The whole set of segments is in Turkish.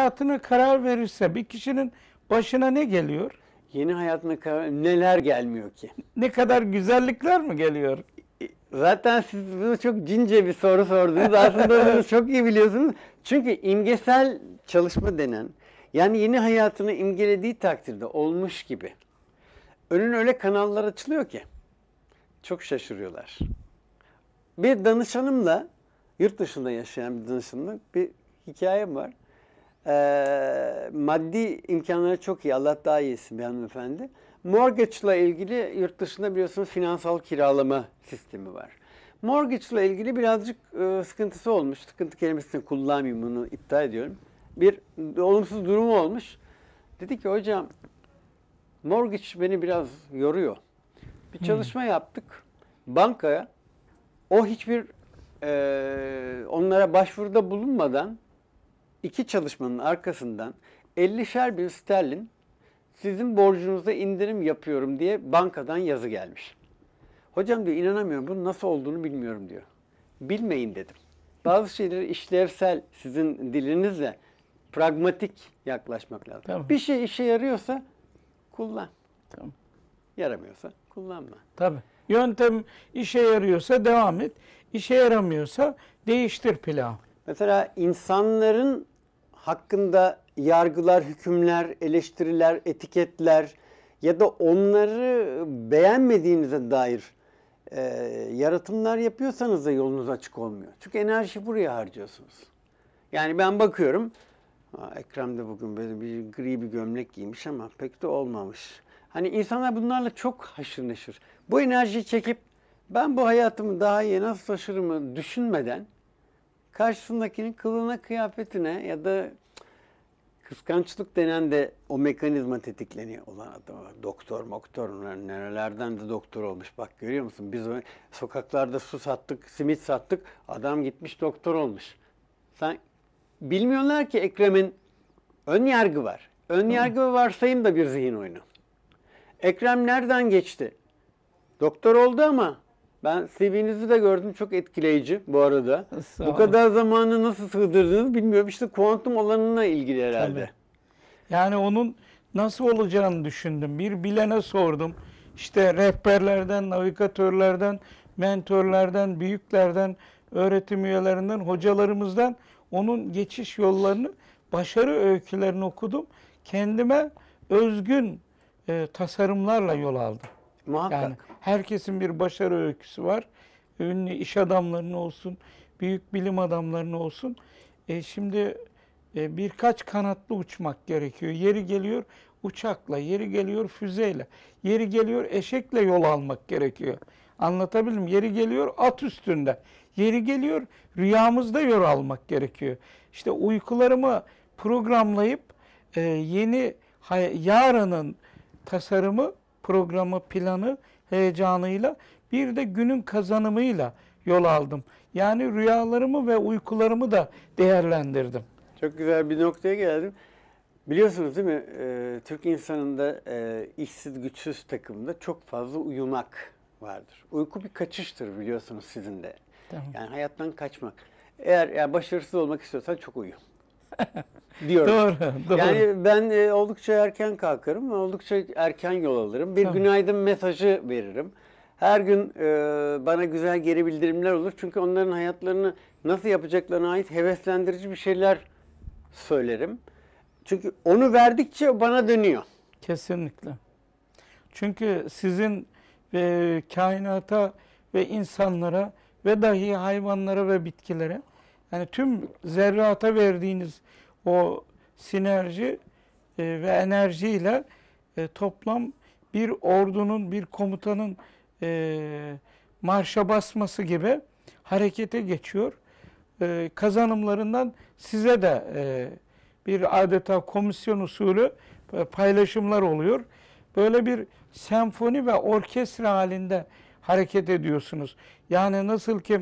hayatına karar verirse bir kişinin başına ne geliyor? Yeni hayatına karar neler gelmiyor ki? Ne kadar güzellikler mi geliyor? Zaten siz bunu çok cince bir soru sordunuz. Aslında bunu çok iyi biliyorsunuz. Çünkü imgesel çalışma denen yani yeni hayatını imgelediği takdirde olmuş gibi. Önün öyle kanallar açılıyor ki. Çok şaşırıyorlar. Bir danışanımla, yurt dışında yaşayan bir danışanımla bir hikayem var e, maddi imkanları çok iyi. Allah daha iyisin bir hanımefendi. Mortgage ile ilgili yurt dışında biliyorsunuz finansal kiralama sistemi var. Mortgage ile ilgili birazcık e, sıkıntısı olmuş. Sıkıntı kelimesini kullanmayayım bunu iptal ediyorum. Bir olumsuz durumu olmuş. Dedi ki hocam mortgage beni biraz yoruyor. Bir hmm. çalışma hmm. yaptık. Bankaya o hiçbir e, onlara başvuruda bulunmadan iki çalışmanın arkasından 50'şer bin sterlin sizin borcunuza indirim yapıyorum diye bankadan yazı gelmiş. Hocam diyor inanamıyorum bunun nasıl olduğunu bilmiyorum diyor. Bilmeyin dedim. Bazı şeyleri işlevsel sizin dilinizle pragmatik yaklaşmak lazım. Tamam. Bir şey işe yarıyorsa kullan. Tamam. Yaramıyorsa kullanma. Tabii. Yöntem işe yarıyorsa devam et. İşe yaramıyorsa değiştir planı. Mesela insanların hakkında yargılar, hükümler, eleştiriler, etiketler ya da onları beğenmediğinize dair e, yaratımlar yapıyorsanız da yolunuz açık olmuyor. Çünkü enerji buraya harcıyorsunuz. Yani ben bakıyorum, Ekrem de bugün böyle bir gri bir gömlek giymiş ama pek de olmamış. Hani insanlar bunlarla çok haşır neşir. Bu enerjiyi çekip ben bu hayatımı daha iyi nasıl taşırımı düşünmeden karşısındakinin kılığına, kıyafetine ya da kıskançlık denen de o mekanizma tetikleniyor. olan adam doktor, moktor, nerelerden de doktor olmuş. Bak görüyor musun? Biz sokaklarda su sattık, simit sattık. Adam gitmiş doktor olmuş. Sen bilmiyorlar ki Ekrem'in ön yargı var. Ön yargı varsayım da bir zihin oyunu. Ekrem nereden geçti? Doktor oldu ama ben CV'nizi de gördüm. Çok etkileyici bu arada. Sağ bu kadar zamanı nasıl sığdırdınız bilmiyorum. İşte kuantum alanına ilgili herhalde. Tabii. Yani onun nasıl olacağını düşündüm. Bir bilene sordum. İşte rehberlerden, navigatörlerden, mentorlardan, büyüklerden, öğretim üyelerinden, hocalarımızdan onun geçiş yollarını, başarı öykülerini okudum. Kendime özgün e, tasarımlarla yol aldım. Muhakkak. Yani herkesin bir başarı öyküsü var. Ünlü iş adamlarını olsun, büyük bilim adamlarını olsun. E, şimdi e, birkaç kanatlı uçmak gerekiyor. Yeri geliyor uçakla, yeri geliyor füzeyle, yeri geliyor eşekle yol almak gerekiyor. Anlatabildim. Yeri geliyor at üstünde. Yeri geliyor rüyamızda yol almak gerekiyor. İşte uykularımı programlayıp e, yeni yarının tasarımı programı, planı, heyecanıyla bir de günün kazanımıyla yol aldım. Yani rüyalarımı ve uykularımı da değerlendirdim. Çok güzel bir noktaya geldim. Biliyorsunuz değil mi? E, Türk insanında e, işsiz güçsüz takımda çok fazla uyumak vardır. Uyku bir kaçıştır biliyorsunuz sizin de. Tamam. Yani hayattan kaçmak. Eğer yani başarısız olmak istiyorsan çok uyu. diyorum. doğru, doğru. Yani ben e, oldukça erken kalkarım, oldukça erken yol alırım. Bir Tabii. günaydın mesajı veririm. Her gün e, bana güzel geri bildirimler olur. Çünkü onların hayatlarını nasıl yapacaklarına ait heveslendirici bir şeyler söylerim. Çünkü onu verdikçe bana dönüyor. Kesinlikle. Çünkü sizin e, kainata ve insanlara ve dahi hayvanlara ve bitkilere yani tüm zerrata verdiğiniz o sinerji e, ve enerjiyle e, toplam bir ordunun, bir komutanın e, marşa basması gibi harekete geçiyor. E, kazanımlarından size de e, bir adeta komisyon usulü e, paylaşımlar oluyor. Böyle bir senfoni ve orkestra halinde hareket ediyorsunuz. Yani nasıl ki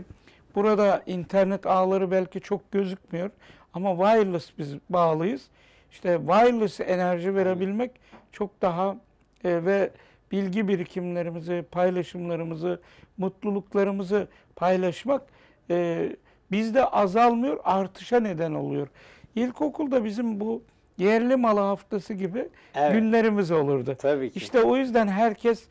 burada internet ağları belki çok gözükmüyor ama wireless biz bağlıyız. İşte wireless enerji verebilmek çok daha e, ve bilgi birikimlerimizi, paylaşımlarımızı, mutluluklarımızı paylaşmak e, bizde azalmıyor, artışa neden oluyor. İlkokulda bizim bu yerli malı haftası gibi evet. günlerimiz olurdu. Tabii ki. İşte o yüzden herkes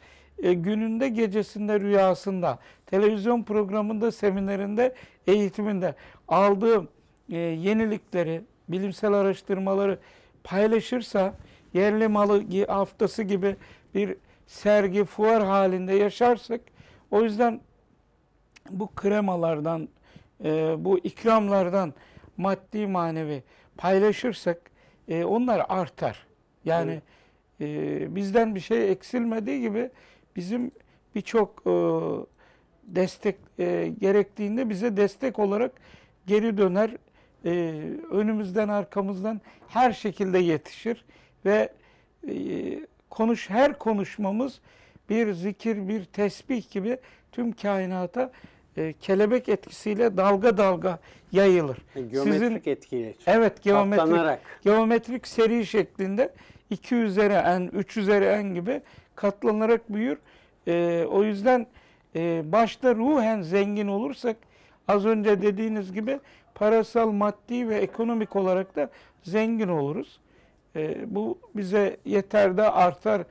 e, gününde, gecesinde, rüyasında, televizyon programında, seminerinde, eğitiminde aldığım e, yenilikleri, bilimsel araştırmaları paylaşırsa yerli malı haftası gibi bir sergi, fuar halinde yaşarsak o yüzden bu kremalardan, e, bu ikramlardan maddi manevi paylaşırsak e, onlar artar. Yani e, bizden bir şey eksilmediği gibi bizim birçok e, destek e, gerektiğinde bize destek olarak geri döner e, önümüzden arkamızdan her şekilde yetişir ve e, konuş her konuşmamız bir zikir, bir tesbih gibi tüm kainata e, kelebek etkisiyle dalga dalga yayılır. Yani geometrik Sizin, etkiyle. Evet, geometrik, katlanarak. geometrik seri şeklinde 2 üzeri en, 3 üzeri en gibi katlanarak büyür. E, o yüzden e, başta ruhen zengin olursak az önce dediğiniz gibi parasal, maddi ve ekonomik olarak da zengin oluruz. Ee, bu bize yeter de artar